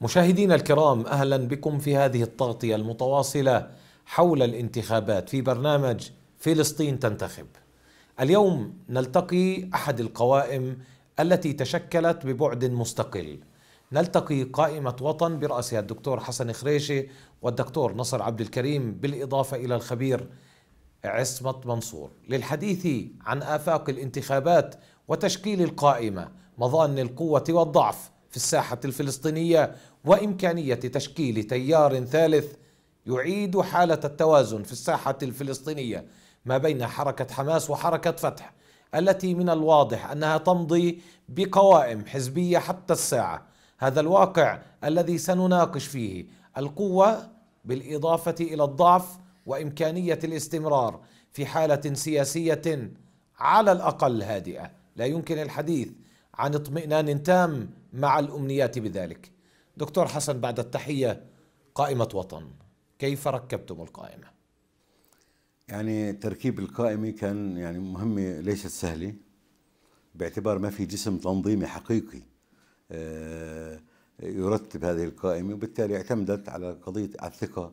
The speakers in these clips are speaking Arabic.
مشاهدينا الكرام اهلا بكم في هذه التغطيه المتواصله حول الانتخابات في برنامج فلسطين تنتخب. اليوم نلتقي احد القوائم التي تشكلت ببعد مستقل. نلتقي قائمه وطن براسها الدكتور حسن خريشه والدكتور نصر عبد الكريم بالاضافه الى الخبير عصمت منصور للحديث عن افاق الانتخابات وتشكيل القائمه مظان القوه والضعف في الساحة الفلسطينية وإمكانية تشكيل تيار ثالث يعيد حالة التوازن في الساحة الفلسطينية ما بين حركة حماس وحركة فتح التي من الواضح أنها تمضي بقوائم حزبية حتى الساعة هذا الواقع الذي سنناقش فيه القوة بالإضافة إلى الضعف وإمكانية الاستمرار في حالة سياسية على الأقل هادئة لا يمكن الحديث عن اطمئنان تام مع الأمنيات بذلك دكتور حسن بعد التحية قائمة وطن كيف ركبتم القائمة؟ يعني تركيب القائمة كان يعني مهمة ليست سهلة باعتبار ما في جسم تنظيمي حقيقي آه، يرتب هذه القائمة وبالتالي اعتمدت على قضية على الثقة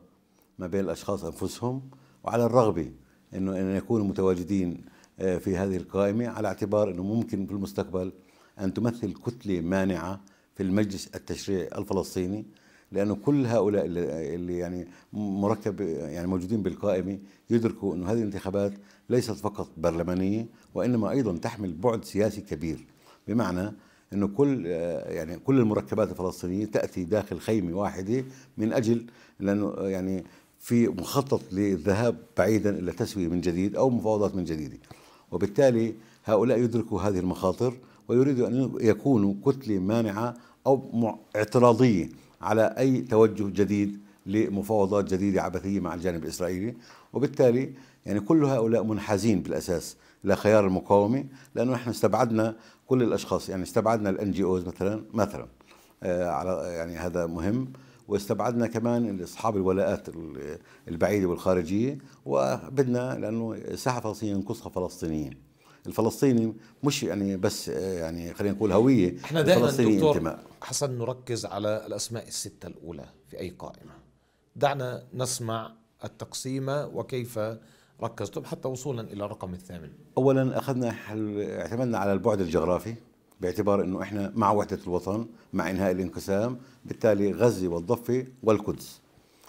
ما بين الأشخاص أنفسهم وعلى الرغبة أنه أن يكونوا متواجدين آه، في هذه القائمة على اعتبار أنه ممكن في المستقبل أن تمثل كتلة مانعة في المجلس التشريعي الفلسطيني لأنه كل هؤلاء اللي يعني مركب يعني موجودين بالقائمة يدركوا أن هذه الانتخابات ليست فقط برلمانية وإنما أيضا تحمل بعد سياسي كبير بمعنى انه كل يعني كل المركبات الفلسطينيه تاتي داخل خيمه واحده من اجل لانه يعني في مخطط للذهاب بعيدا الى تسويه من جديد او مفاوضات من جديد وبالتالي هؤلاء يدركوا هذه المخاطر ويريد أن يكونوا كتلة مانعة أو اعتراضية على أي توجه جديد لمفاوضات جديدة عبثية مع الجانب الإسرائيلي وبالتالي يعني كل هؤلاء منحازين بالأساس لخيار المقاومة لأنه نحن استبعدنا كل الأشخاص يعني استبعدنا الان جي اوز مثلا مثلا آه، على يعني هذا مهم واستبعدنا كمان اصحاب الولاءات البعيده والخارجيه وبدنا لانه الساحه الفلسطينيه ينقصها فلسطينيين الفلسطيني مش يعني بس آه، يعني خلينا نقول هويه احنا دائما دكتور انتماء. حسن نركز على الاسماء السته الاولى في اي قائمه دعنا نسمع التقسيمه وكيف ركزتم حتى وصولا الى الرقم الثامن اولا اخذنا حل... اعتمدنا على البعد الجغرافي باعتبار انه احنا مع وحده الوطن مع انهاء الانقسام بالتالي غزه والضفه والقدس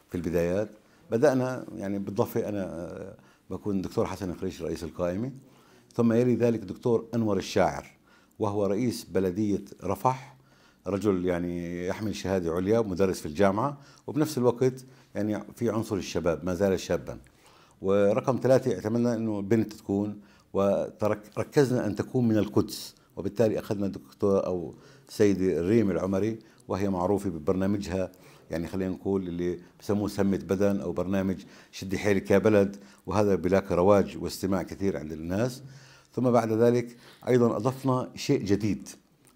في البدايات بدانا يعني بالضفه انا آه، بكون دكتور حسن خريش رئيس القائمه ثم يلي ذلك دكتور أنور الشاعر وهو رئيس بلدية رفح رجل يعني يحمل شهادة عليا مدرس في الجامعة وبنفس الوقت يعني في عنصر الشباب ما زال شابا ورقم ثلاثة اعتمدنا أنه بنت تكون وركزنا أن تكون من القدس وبالتالي أخذنا دكتور أو سيدة ريم العمري وهي معروفة ببرنامجها يعني خلينا نقول اللي بسموه سمة بدن أو برنامج شدي حيلك يا بلد وهذا بلاك رواج واستماع كثير عند الناس ثم بعد ذلك أيضا أضفنا شيء جديد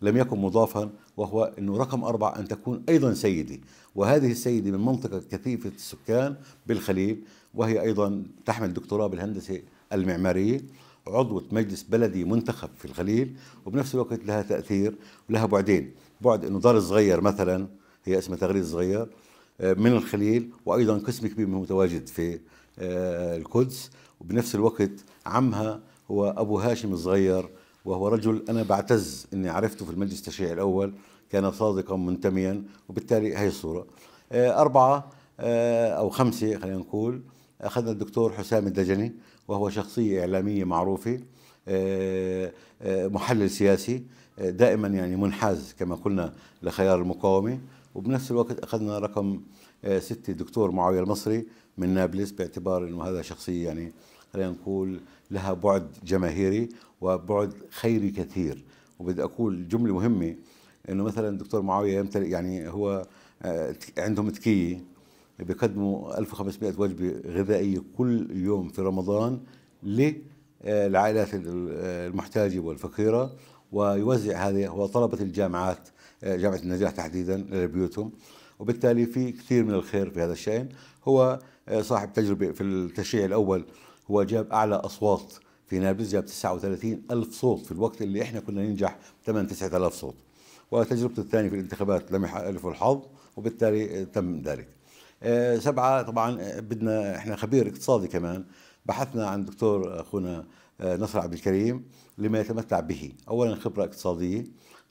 لم يكن مضافا وهو أنه رقم أربعة أن تكون أيضا سيدة وهذه السيدة من منطقة كثيفة السكان بالخليل وهي أيضا تحمل دكتوراه بالهندسة المعمارية عضوة مجلس بلدي منتخب في الخليل وبنفس الوقت لها تأثير ولها بعدين بعد أنه دار صغير مثلا هي اسمها تغريد صغير آه، من الخليل وأيضا قسم كبير منه متواجد في آه، القدس وبنفس الوقت عمها هو أبو هاشم الصغير وهو رجل أنا بعتز أني عرفته في المجلس التشريعي الأول كان صادقا منتميا وبالتالي هي الصورة آه، أربعة آه، أو خمسة خلينا نقول أخذنا الدكتور حسام الدجني وهو شخصية إعلامية معروفة آه، محلل سياسي دائما يعني منحاز كما قلنا لخيار المقاومة وبنفس الوقت أخذنا رقم ستة دكتور معاوية المصري من نابلس باعتبار أنه هذا شخصية يعني خلينا نقول لها بعد جماهيري وبعد خيري كثير وبدي اقول جمله مهمه انه مثلا الدكتور معاويه يمتلك يعني هو آه، عندهم تكيه بيقدموا 1500 وجبه غذائيه كل يوم في رمضان للعائلات آه، آه، المحتاجه والفقيره ويوزع هذه وطلبه الجامعات جامعه النجاح تحديدا لبيوتهم وبالتالي في كثير من الخير في هذا الشأن هو صاحب تجربه في التشريع الاول هو جاب أعلى أصوات في نابلس جاب 39 ألف صوت في الوقت اللي إحنا كنا ننجح 8 9000 صوت وتجربته الثانية في الانتخابات لم يحالفه الحظ وبالتالي تم ذلك آه، سبعة طبعا بدنا احنا خبير اقتصادي كمان بحثنا عن دكتور اخونا آه، نصر عبد الكريم لما يتمتع به اولا خبرة اقتصادية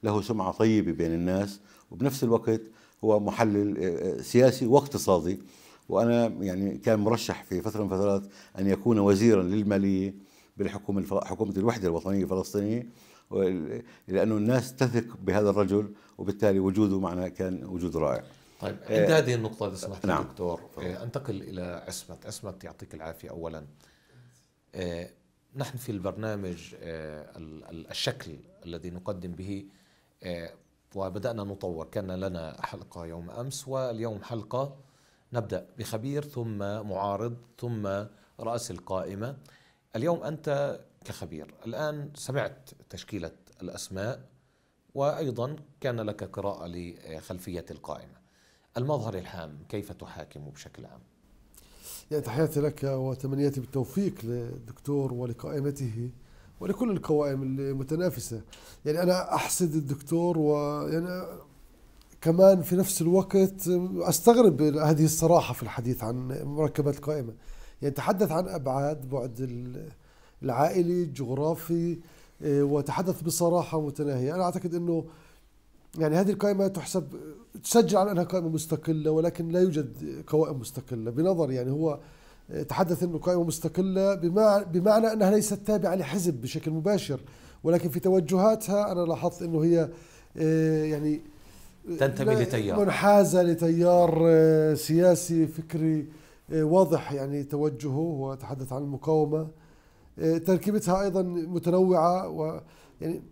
له سمعة طيبة بين الناس وبنفس الوقت هو محلل آه، سياسي واقتصادي وأنا يعني كان مرشح في فترة من فترات أن يكون وزيرا للمالية بالحكومة حكومة الوحدة الوطنية الفلسطينية لأنه الناس تثق بهذا الرجل وبالتالي وجوده معنا كان وجود رائع طيب آه، عند هذه النقطة إذا سمحت نعم. دكتور آه، أنتقل إلى عصمت عصمت يعطيك العافية أولا آه، نحن في البرنامج الشكل الذي نقدم به وبدأنا نطور كان لنا حلقة يوم أمس واليوم حلقة نبدا بخبير ثم معارض ثم راس القائمه اليوم انت كخبير الان سمعت تشكيله الاسماء وايضا كان لك قراءه لخلفيه القائمه المظهر الحام كيف تحاكم بشكل عام يعني تحياتي لك وتمنياتي بالتوفيق للدكتور ولقائمته ولكل القوائم المتنافسه يعني انا احسد الدكتور ويعني كمان في نفس الوقت استغرب هذه الصراحه في الحديث عن مركبات القائمه يعني تحدث عن ابعاد بعد العائلي الجغرافي آه، وتحدث بصراحه متناهيه انا اعتقد انه يعني هذه القائمه تحسب تسجل على انها قائمه مستقله ولكن لا يوجد قوائم مستقله بنظر يعني هو آه، تحدث انه قائمه مستقله بمعنى انها ليست تابعه لحزب بشكل مباشر ولكن في توجهاتها انا لاحظت انه هي آه، يعني تنتمي لتيار منحازة لتيار آه، سياسي فكري آه، واضح يعني توجهه هو تحدث عن المقاومة آه، تركيبتها أيضا متنوعة و يعني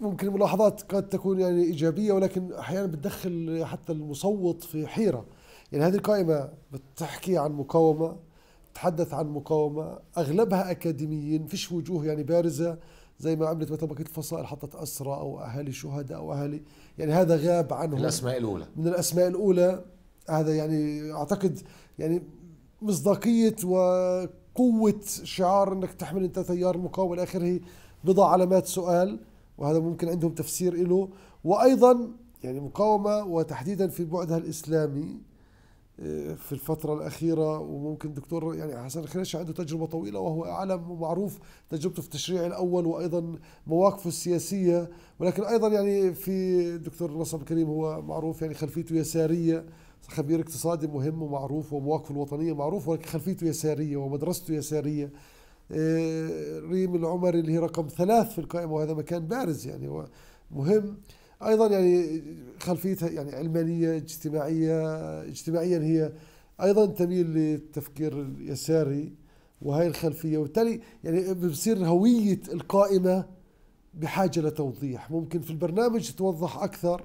ممكن الملاحظات قد تكون يعني إيجابية ولكن أحيانا بتدخل حتى المصوت في حيرة يعني هذه القائمة بتحكي عن مقاومة تحدث عن مقاومة أغلبها أكاديميين فيش وجوه يعني بارزة زي ما عملت مثلا بقيه الفصائل حطت اسرى او اهالي شهداء او اهالي يعني هذا غاب عنهم الاسماء الاولى من الاسماء الاولى هذا يعني اعتقد يعني مصداقيه وقوه شعار انك تحمل انت تيار المقاومه الى اخره بضع علامات سؤال وهذا ممكن عندهم تفسير له وايضا يعني مقاومه وتحديدا في بعدها الاسلامي في الفترة الأخيرة وممكن دكتور يعني حسن الخريشي عنده تجربة طويلة وهو أعلم ومعروف تجربته في التشريع الأول وأيضا مواقفه السياسية ولكن أيضا يعني في دكتور نصر الكريم هو معروف يعني خلفيته يسارية خبير اقتصادي مهم ومعروف ومواقفه الوطنية معروف ولكن خلفيته يسارية ومدرسته يسارية آه، ريم العمري اللي هي رقم ثلاث في القائمة وهذا مكان بارز يعني مهم ايضا يعني خلفيتها يعني علمانيه اجتماعيه اجتماعيا هي ايضا تميل للتفكير اليساري وهي الخلفيه وبالتالي يعني بصير هويه القائمه بحاجه لتوضيح ممكن في البرنامج توضح اكثر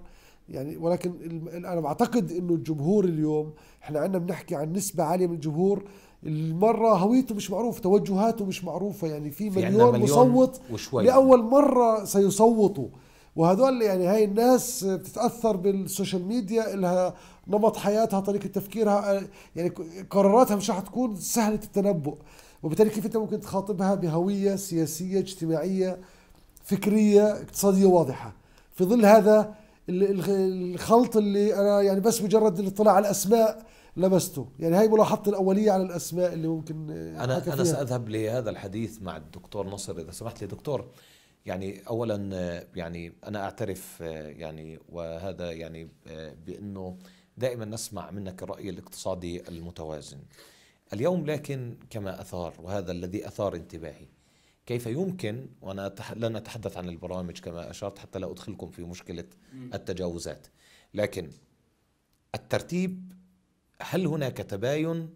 يعني ولكن انا بعتقد انه الجمهور اليوم احنا عندنا بنحكي عن نسبه عاليه من الجمهور المرة هويته مش معروف توجهاته مش معروفة يعني في مليون, مليون مصوت وشوي. لأول مرة سيصوتوا وهذول يعني هاي الناس بتتاثر بالسوشيال ميديا لها نمط حياتها طريقه تفكيرها يعني قراراتها مش رح تكون سهله التنبؤ وبالتالي كيف انت ممكن تخاطبها بهويه سياسيه اجتماعيه فكريه اقتصاديه واضحه في ظل هذا الخلط اللي انا يعني بس مجرد الاطلاع على الاسماء لمسته يعني هاي ملاحظتي الأولية على الأسماء اللي ممكن أنا أنا سأذهب لهذا الحديث مع الدكتور نصر إذا سمحت لي دكتور يعني اولا يعني انا اعترف يعني وهذا يعني بانه دائما نسمع منك الراي الاقتصادي المتوازن. اليوم لكن كما اثار وهذا الذي اثار انتباهي كيف يمكن وانا لن اتحدث عن البرامج كما اشرت حتى لا ادخلكم في مشكله التجاوزات لكن الترتيب هل هناك تباين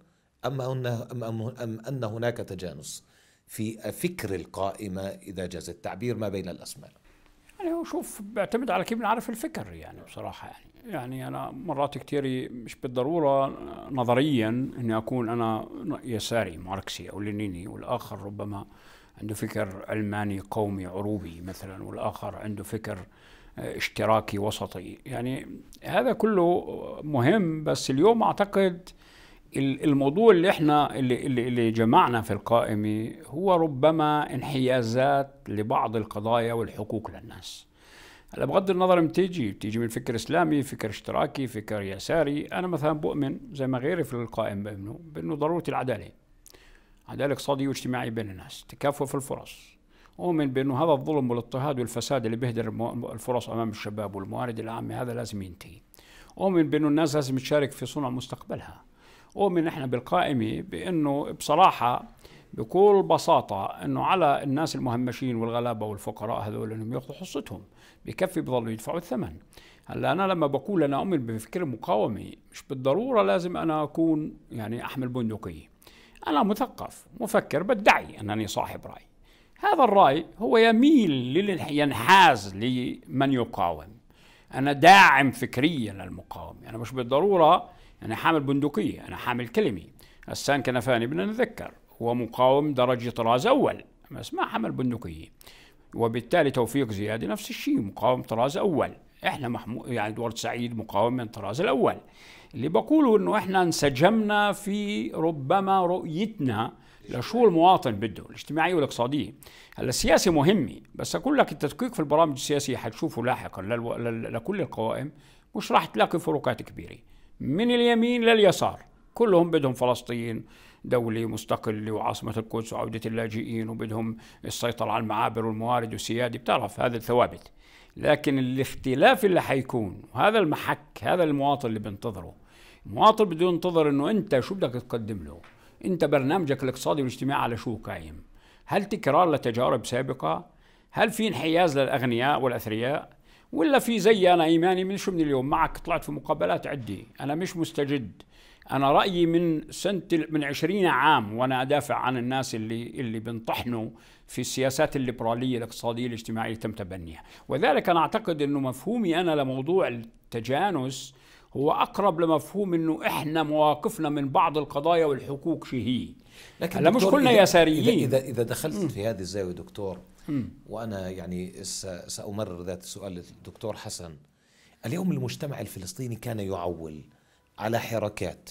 ام ان أم أن هناك تجانس؟ في فكر القائمة إذا جاز التعبير ما بين الأسماء يعني هو شوف بيعتمد على كيف نعرف الفكر يعني بصراحة يعني يعني أنا مرات كثير مش بالضرورة نظريا أني أكون أنا يساري ماركسي أو لينيني والآخر ربما عنده فكر علماني قومي عروبي مثلا والآخر عنده فكر اشتراكي وسطي يعني هذا كله مهم بس اليوم أعتقد الموضوع اللي احنا اللي, اللي جمعنا في القائمة هو ربما انحيازات لبعض القضايا والحقوق للناس هلا بغض النظر بتيجي بتيجي من فكر اسلامي فكر اشتراكي فكر يساري انا مثلا بؤمن زي ما غيري في القائم بأمنه بانه ضروره العداله عداله اقتصاديه واجتماعيه بين الناس تكافؤ في الفرص اؤمن بانه هذا الظلم والاضطهاد والفساد اللي بيهدر الفرص امام الشباب والموارد العامه هذا لازم ينتهي اؤمن بانه الناس لازم تشارك في صنع مستقبلها أؤمن إحنا بالقائمة بأنه بصراحة بكل بساطة أنه على الناس المهمشين والغلابة والفقراء هذول أنهم ياخذوا حصتهم بكفي بضلوا يدفعوا الثمن هلا أنا لما بقول أنا أؤمن بفكر المقاومة مش بالضرورة لازم أنا أكون يعني أحمل بندقية أنا مثقف مفكر بدعي أنني صاحب رأي هذا الرأي هو يميل ينحاز لمن يقاوم أنا داعم فكريا للمقاومة أنا مش بالضرورة أنا حامل بندقية أنا حامل كلمي غسان كنفاني بدنا نتذكر هو مقاوم درجة طراز أول بس ما حمل بندقية وبالتالي توفيق زيادة نفس الشيء مقاوم طراز أول احنا محمو... يعني دوارد سعيد مقاوم من الطراز الأول اللي بقوله انه احنا انسجمنا في ربما رؤيتنا لشو المواطن بده الاجتماعيه والاقتصاديه هلا السياسه مهمه بس اقول لك التدقيق في البرامج السياسيه حتشوفه لاحقا لكل القوائم مش راح تلاقي فروقات كبيره من اليمين لليسار كلهم بدهم فلسطين دولة مستقلة وعاصمة القدس وعودة اللاجئين وبدهم السيطرة على المعابر والموارد والسيادة بتعرف هذا الثوابت لكن الاختلاف اللي حيكون هذا المحك هذا المواطن اللي بنتظره المواطن بده ينتظر انه انت شو بدك تقدم له انت برنامجك الاقتصادي والاجتماعي على شو قايم هل تكرار لتجارب سابقة هل في انحياز للأغنياء والأثرياء ولا في زي انا ايماني من شو من اليوم معك طلعت في مقابلات عده انا مش مستجد انا رايي من سنه من 20 عام وانا ادافع عن الناس اللي اللي بنطحنوا في السياسات الليبراليه الاقتصاديه الاجتماعيه اللي تم تبنيها وذلك انا اعتقد انه مفهومي انا لموضوع التجانس هو اقرب لمفهوم انه احنا مواقفنا من بعض القضايا والحقوق شو هي لكن هلا مش كلنا يساريين إذا, اذا دخلت في هذه الزاويه دكتور وأنا يعني سأمرر ذات السؤال للدكتور حسن اليوم المجتمع الفلسطيني كان يعول على حركات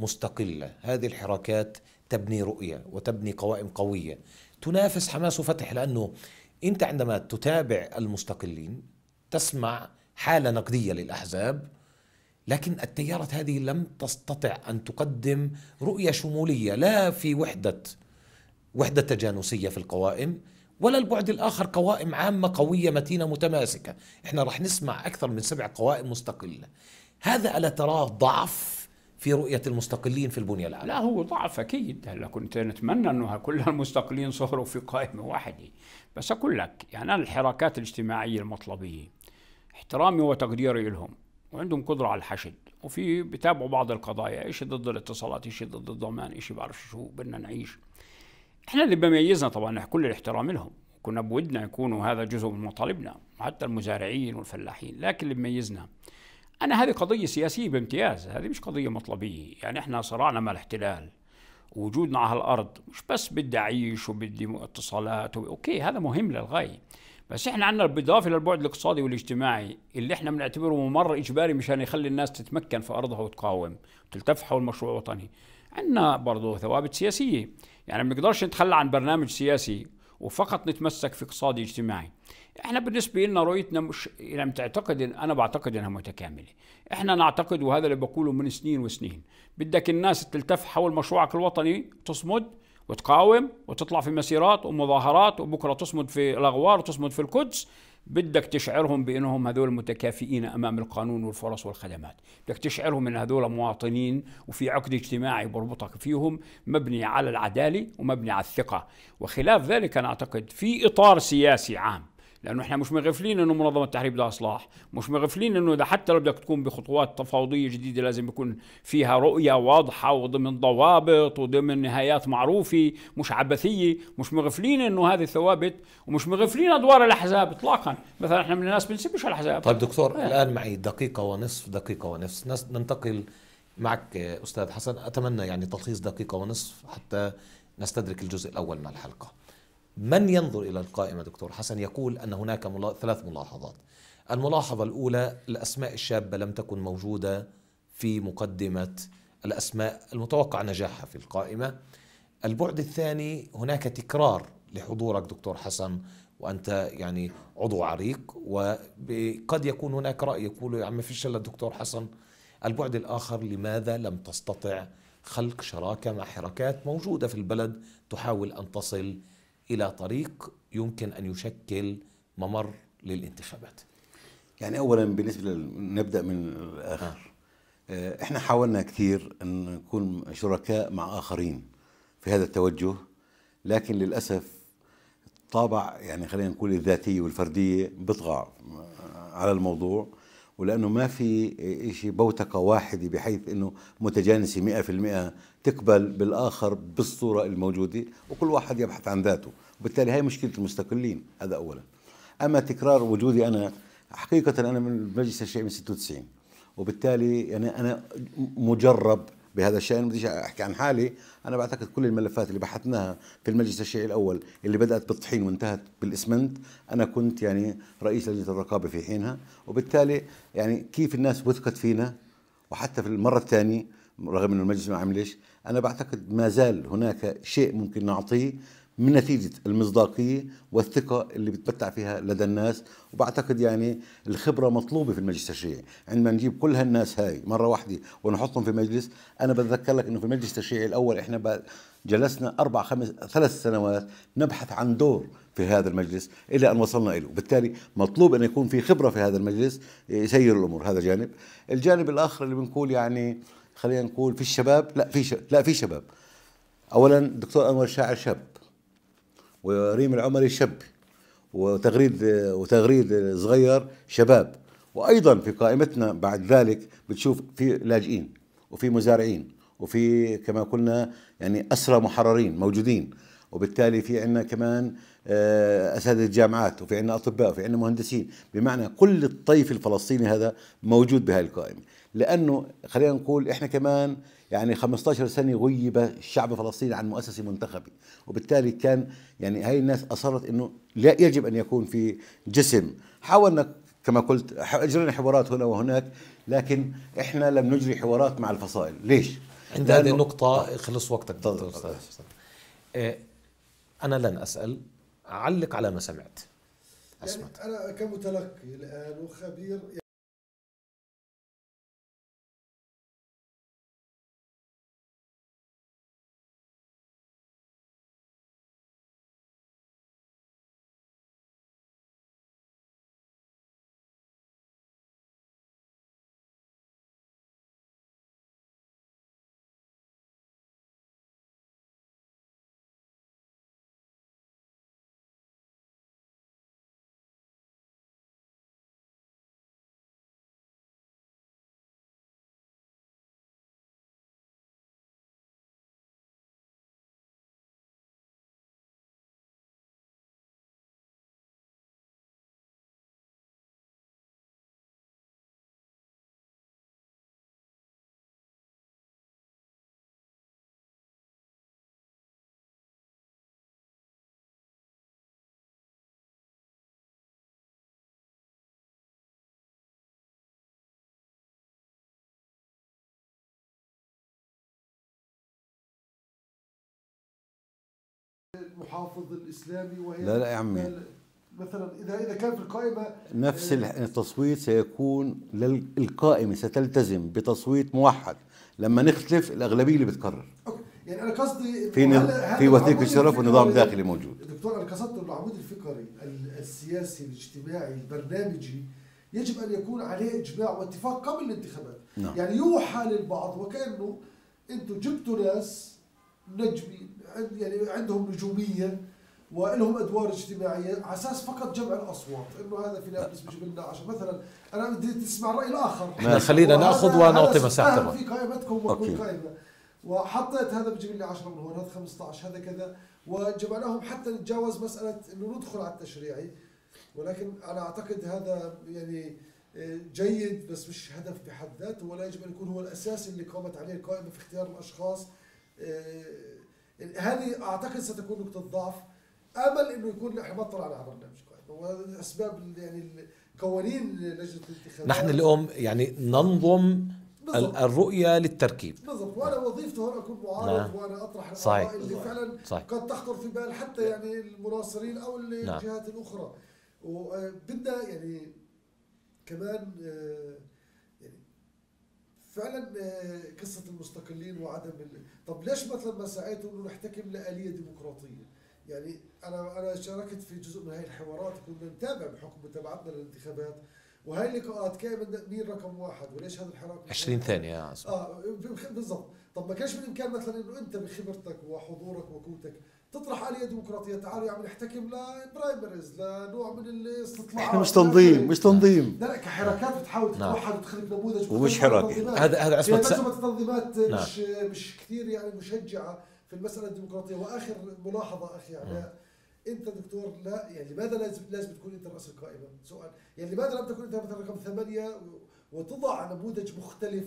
مستقلة هذه الحركات تبني رؤية وتبني قوائم قوية تنافس حماس وفتح لأنه أنت عندما تتابع المستقلين تسمع حالة نقدية للأحزاب لكن التيارات هذه لم تستطع أن تقدم رؤية شمولية لا في وحدة وحدة تجانسية في القوائم ولا البعد الآخر قوائم عامة قوية متينة متماسكة احنا راح نسمع أكثر من سبع قوائم مستقلة هذا ألا تراه ضعف في رؤية المستقلين في البنية العامة لا هو ضعف أكيد هلا كنت نتمنى أنه كل المستقلين صهروا في قائمة واحدة بس أقول لك يعني أنا الحركات الاجتماعية المطلبية احترامي وتقديري لهم وعندهم قدرة على الحشد وفي بتابعوا بعض القضايا إيش ضد الاتصالات إيش ضد الضمان إيش بعرف شو بدنا نعيش احنا اللي بيميزنا طبعا كل الاحترام لهم كنا بودنا يكونوا هذا جزء من مطالبنا حتى المزارعين والفلاحين لكن اللي بيميزنا انا هذه قضيه سياسيه بامتياز هذه مش قضيه مطلبيه يعني احنا صراعنا مع الاحتلال وجودنا على الارض مش بس بدي اعيش وبدي اتصالات و... اوكي هذا مهم للغايه بس احنا عندنا بالاضافه للبعد الاقتصادي والاجتماعي اللي احنا بنعتبره ممر اجباري مشان يخلي الناس تتمكن في ارضها وتقاوم تلتف حول مشروع وطني عندنا برضه ثوابت سياسيه يعني ما بنقدرش نتخلى عن برنامج سياسي وفقط نتمسك في اقتصادي اجتماعي احنا بالنسبه لنا رؤيتنا مش لم تعتقد إن انا بعتقد انها متكامله احنا نعتقد وهذا اللي بقوله من سنين وسنين بدك الناس تلتف حول مشروعك الوطني تصمد وتقاوم وتطلع في مسيرات ومظاهرات وبكره تصمد في الاغوار وتصمد في القدس بدك تشعرهم بانهم هذول متكافئين امام القانون والفرص والخدمات، بدك تشعرهم ان هذول مواطنين وفي عقد اجتماعي بربطك فيهم مبني على العداله ومبني على الثقه، وخلاف ذلك انا اعتقد في اطار سياسي عام لانه احنا مش مغفلين انه منظمه التحرير بدها اصلاح مش مغفلين انه اذا حتى لو بدك تكون بخطوات تفاوضيه جديده لازم يكون فيها رؤيه واضحه وضمن ضوابط وضمن نهايات معروفه مش عبثيه مش مغفلين انه هذه الثوابت ومش مغفلين ادوار الاحزاب اطلاقا مثلا احنا من الناس بنسبش الاحزاب طيب دكتور آه. الان معي دقيقه ونصف دقيقه ونصف ننتقل معك استاذ حسن اتمنى يعني تلخيص دقيقه ونصف حتى نستدرك الجزء الاول من الحلقه من ينظر إلى القائمة دكتور حسن يقول أن هناك ملا... ثلاث ملاحظات الملاحظة الأولى الأسماء الشابة لم تكن موجودة في مقدمة الأسماء المتوقع نجاحها في القائمة البعد الثاني هناك تكرار لحضورك دكتور حسن وانت يعني عضو عريق وقد يكون هناك راي يقول يا عم فيش الا الدكتور حسن البعد الاخر لماذا لم تستطع خلق شراكه مع حركات موجوده في البلد تحاول ان تصل الى طريق يمكن ان يشكل ممر للانتخابات يعني اولا بالنسبه نبدا من الاخر آه. آه. احنا حاولنا كثير ان نكون شركاء مع اخرين في هذا التوجه لكن للاسف الطابع يعني خلينا نقول الذاتيه والفرديه بيطغى على الموضوع ولانه ما في شيء بوتقه واحده بحيث انه متجانسه 100% تقبل بالاخر بالصوره الموجوده وكل واحد يبحث عن ذاته وبالتالي هي مشكله المستقلين هذا اولا اما تكرار وجودي انا حقيقه انا من المجلس الشيعي من 96 وبالتالي يعني انا مجرب بهذا الشان بديش احكي عن حالي انا بعتقد كل الملفات اللي بحثناها في المجلس الشيعي الاول اللي بدات بالطحين وانتهت بالاسمنت انا كنت يعني رئيس لجنه الرقابه في حينها وبالتالي يعني كيف الناس وثقت فينا وحتى في المره الثانيه رغم انه المجلس ما عملش انا بعتقد ما زال هناك شيء ممكن نعطيه من نتيجة المصداقية والثقة اللي بتمتع فيها لدى الناس وبعتقد يعني الخبرة مطلوبة في المجلس التشريعي عندما نجيب كل هالناس هاي مرة واحدة ونحطهم في مجلس أنا بتذكر لك أنه في المجلس التشريعي الأول إحنا جلسنا أربع خمس ثلاث سنوات نبحث عن دور في هذا المجلس إلى أن وصلنا إليه وبالتالي مطلوب أن يكون في خبرة في هذا المجلس يسير الأمور هذا جانب الجانب الآخر اللي بنقول يعني خلينا نقول في الشباب لا في لا في شباب اولا الدكتور انور الشاعر شاب وريم العمري شاب وتغريد وتغريد صغير شباب وايضا في قائمتنا بعد ذلك بتشوف في لاجئين وفي مزارعين وفي كما قلنا يعني اسرى محررين موجودين وبالتالي في عندنا كمان آه، اساتذه الجامعات وفي عندنا اطباء وفي عندنا مهندسين بمعنى كل الطيف الفلسطيني هذا موجود بهذه القائمه لانه خلينا نقول احنا كمان يعني 15 سنه غيب الشعب الفلسطيني عن مؤسسه منتخبه وبالتالي كان يعني هاي الناس اصرت انه لا يجب ان يكون في جسم حاولنا كما قلت اجرينا حوارات هنا وهناك لكن احنا لم نجري حوارات مع الفصائل ليش عند هذه النقطة آه. خلص وقتك دكتور أستاذ آه، أنا لن أسأل علق على ما سمعت أسمعت. يعني أنا كمتلقي الآن وخبير الحافظ الاسلامي وهي لا لا يا عمي مثلا اذا اذا كان في القائمه نفس آه، التصويت سيكون للقائمه ستلتزم بتصويت موحد لما نختلف الاغلبيه اللي بتقرر أوكي. يعني انا قصدي في نظ... في وثيقه الشرف ونظام داخلي موجود دكتور انا قصدت العمود الفكري السياسي الاجتماعي البرنامجي يجب ان يكون عليه اجماع واتفاق قبل الانتخابات نعم. يعني يوحى للبعض وكانه انتم جبتوا ناس نجمي يعني عندهم نجوميه ولهم ادوار اجتماعيه على اساس فقط جمع الاصوات انه هذا في بس بيجيب لنا عشان مثلا انا بدي تسمع الراي الاخر خلينا ناخذ ونعطي مساحتنا في قائمتكم وكل قائمه وحطيت هذا بيجيب لي 10 من هون هذا 15 هذا كذا وجمعناهم حتى نتجاوز مساله انه ندخل على التشريعي ولكن انا اعتقد هذا يعني آه، جيد بس مش هدف بحد ذاته ولا يجب ان يكون هو الاساس اللي قامت عليه القائمه في اختيار الاشخاص آه، هذه اعتقد ستكون نقطه ضعف امل انه يكون احباط طلع على برنامج كويس الاسباب يعني قوانين لجنه الانتخابات نحن اليوم يعني ننظم بالضبط. الرؤيه للتركيب بالضبط وانا وظيفتي هون اكون معارض نعم. وانا اطرح صحيح. اللي فعلا صحيح. قد تخطر في بال حتى نعم. يعني المناصرين او نعم. الجهات نعم. الاخرى وبدنا آه، يعني كمان آه، فعلا آه، قصه المستقلين وعدم ال... طب ليش مثلا ما سعيتوا انه نحتكم لاليه ديمقراطيه؟ يعني انا انا شاركت في جزء من هاي الحوارات كنا نتابع بحكم متابعتنا للانتخابات وهي اللقاءات كان مين رقم واحد وليش هذا الحراك 20 ثانيه يا اه, آه، بالضبط طب ما كانش بالامكان مثلا انه انت بخبرتك وحضورك وقوتك تطرح عليه ديمقراطيه تعالوا يا عم نحتكم لبرايمريز لنوع من الاستطلاعات احنا مش تنظيم مش تنظيم لا لا كحركات بتحاول تتوحد نعم. وتخلق نموذج ومش حراك هذا هذا عصمت تنظيمات التنظيمات نعم. مش مش كثير يعني مشجعه في المساله الديمقراطيه واخر ملاحظه اخي يعني م. نعم. انت دكتور لا يعني لماذا لازم لازم تكون انت راس القائمه؟ سؤال يعني لماذا لم تكن انت مثلا رقم ثمانيه وتضع نموذج مختلف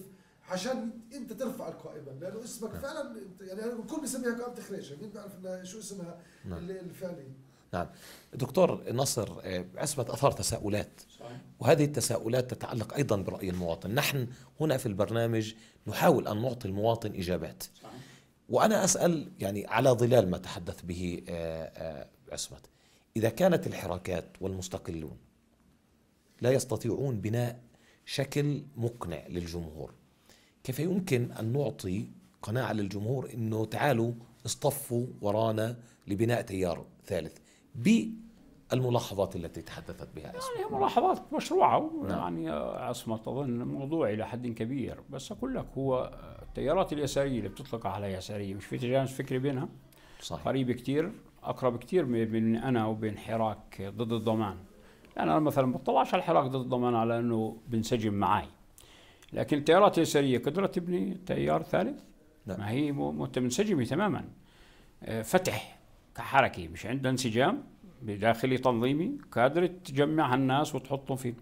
عشان انت ترفع القائمه لانه اسمك نعم. فعلا يعني الكل بيسميها قائمه خريشة مين بيعرف شو اسمها نعم. الفعلي نعم دكتور نصر آه، عصمة أثار تساؤلات صحيح. وهذه التساؤلات تتعلق أيضا برأي المواطن نحن هنا في البرنامج نحاول أن نعطي المواطن إجابات صحيح. وأنا أسأل يعني على ظلال ما تحدث به آه، آه، عصمت إذا كانت الحركات والمستقلون لا يستطيعون بناء شكل مقنع للجمهور كيف يمكن أن نعطي قناعة للجمهور أنه تعالوا اصطفوا ورانا لبناء تيار ثالث بالملاحظات التي تحدثت بها أسماء يعني ملاحظات مشروعة نعم. يعني عصمة آه، تظن موضوع إلى حد كبير بس أقول لك هو التيارات اليسارية اللي بتطلق على يسارية مش في تجانس فكري بينها صحيح. قريب كتير أقرب كتير من أنا وبين حراك ضد الضمان يعني أنا مثلا بطلعش على الحراك ضد الضمان على أنه بنسجم معي لكن التيارات اليسارية قدرت تبني تيار ثالث لا. نعم. ما هي منسجمة تماما آه، فتح كحركة مش عندها انسجام بداخلي تنظيمي قادرة تجمع هالناس وتحطهم في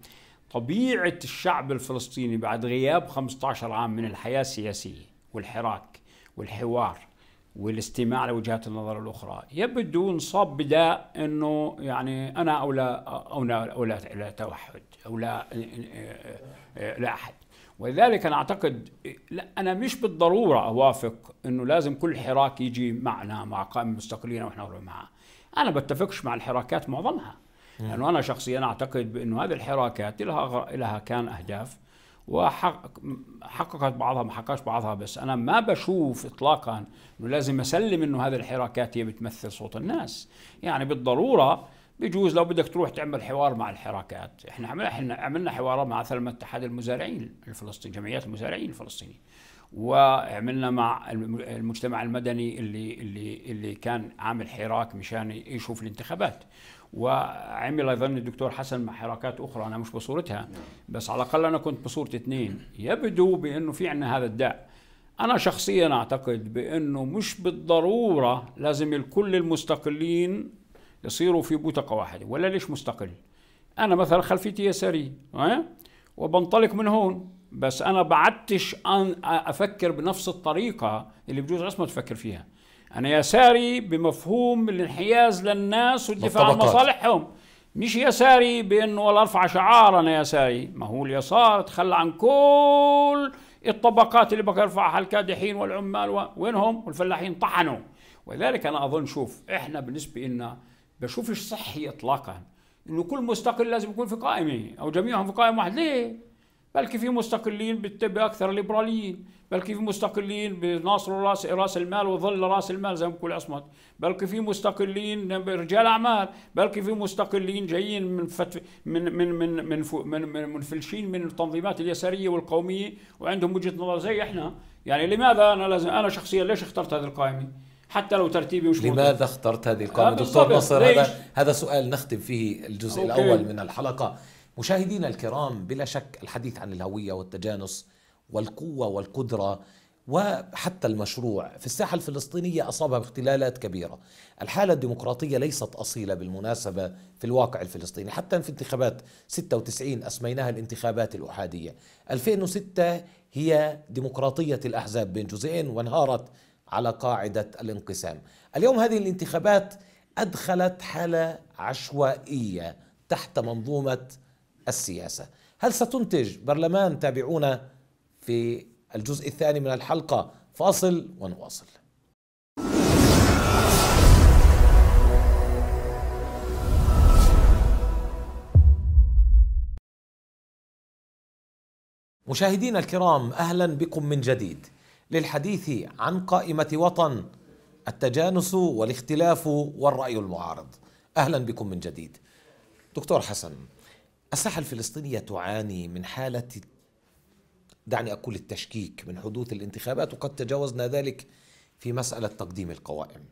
طبيعة الشعب الفلسطيني بعد غياب 15 عام من الحياة السياسية والحراك والحوار والاستماع لوجهات النظر الاخرى يبدو انصاب بداء انه يعني انا او لا او لا او لا, لا توحد او لا آه، آه، لا احد ولذلك انا اعتقد لا انا مش بالضروره اوافق انه لازم كل حراك يجي معنا مع قائمه مستقلين المستقلين نروح معه انا بتفقش مع الحراكات معظمها نعم. لانه يعني انا شخصيا اعتقد بانه هذه الحراكات لها لها كان اهداف وحققت بعضها ما حققش بعضها بس انا ما بشوف اطلاقا انه لازم اسلم انه هذه الحراكات هي بتمثل صوت الناس يعني بالضروره بجوز لو بدك تروح تعمل حوار مع الحركات احنا عملنا عملنا حوار مع مثلا اتحاد المزارعين الفلسطيني جمعيات المزارعين الفلسطيني وعملنا مع المجتمع المدني اللي اللي اللي كان عامل حراك مشان يشوف الانتخابات وعمل ايضا الدكتور حسن مع حراكات اخرى انا مش بصورتها بس على الاقل انا كنت بصوره اثنين يبدو بانه في عندنا هذا الداء انا شخصيا اعتقد بانه مش بالضروره لازم الكل المستقلين يصيروا في بوتقة واحدة ولا ليش مستقل أنا مثلا خلفيتي يسارية أه؟ وبنطلق من هون بس أنا بعدتش أن أفكر بنفس الطريقة اللي بجوز عصمة تفكر فيها أنا يساري بمفهوم الانحياز للناس والدفاع عن مصالحهم مش يساري بانه والله ارفع شعار انا يساري ما هو اليسار تخلى عن كل الطبقات اللي بقى يرفعها الكادحين والعمال وينهم والفلاحين طحنوا ولذلك انا اظن شوف احنا بالنسبه لنا بشوفش صحي اطلاقا انه كل مستقل لازم يكون في قائمه او جميعهم في قائمه واحده ليه؟ بلكي في مستقلين باكثر اكثر بلكي في مستقلين بناصروا راس راس المال وظل راس المال زي ما بقول عصمت، بلكي في مستقلين رجال اعمال، بلكي في مستقلين جايين من فت من من من من, من, من منفلشين من التنظيمات اليساريه والقوميه وعندهم وجهه نظر زي احنا، يعني لماذا انا لازم انا شخصيا ليش اخترت هذه القائمه؟ حتى لو ترتيبي مش لماذا موضوع. اخترت هذه القائمه آه دكتور نصر هذا هذا سؤال نختم فيه الجزء أوكي. الاول من الحلقه مشاهدينا الكرام بلا شك الحديث عن الهويه والتجانس والقوه والقدره وحتى المشروع في الساحه الفلسطينيه اصابها باختلالات كبيره. الحاله الديمقراطيه ليست اصيله بالمناسبه في الواقع الفلسطيني، حتى في انتخابات 96 اسميناها الانتخابات الاحاديه. 2006 هي ديمقراطيه الاحزاب بين جزئين وانهارت على قاعده الانقسام. اليوم هذه الانتخابات ادخلت حاله عشوائيه تحت منظومه السياسه. هل ستنتج برلمان تابعونا في الجزء الثاني من الحلقه فاصل ونواصل. مشاهدينا الكرام اهلا بكم من جديد. للحديث عن قائمة وطن التجانس والاختلاف والرأي المعارض أهلا بكم من جديد دكتور حسن الساحة الفلسطينية تعاني من حالة دعني أقول التشكيك من حدوث الانتخابات وقد تجاوزنا ذلك في مسألة تقديم القوائم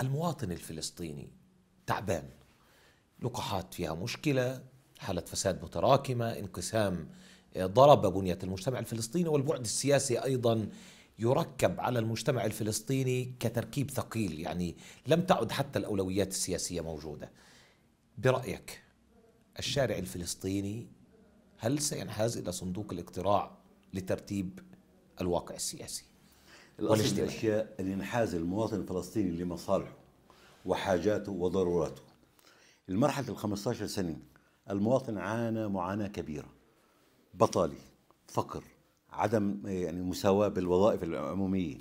المواطن الفلسطيني تعبان لقاحات فيها مشكلة حالة فساد متراكمة انقسام ضرب بنية المجتمع الفلسطيني والبعد السياسي أيضا يركب على المجتمع الفلسطيني كتركيب ثقيل يعني لم تعد حتى الأولويات السياسية موجودة برأيك الشارع الفلسطيني هل سينحاز إلى صندوق الاقتراع لترتيب الواقع السياسي الأصل الأشياء أن ينحاز المواطن الفلسطيني لمصالحه وحاجاته وضروراته المرحلة ال 15 سنة المواطن عانى معاناة كبيرة بطالة فقر عدم يعني مساواه بالوظائف العموميه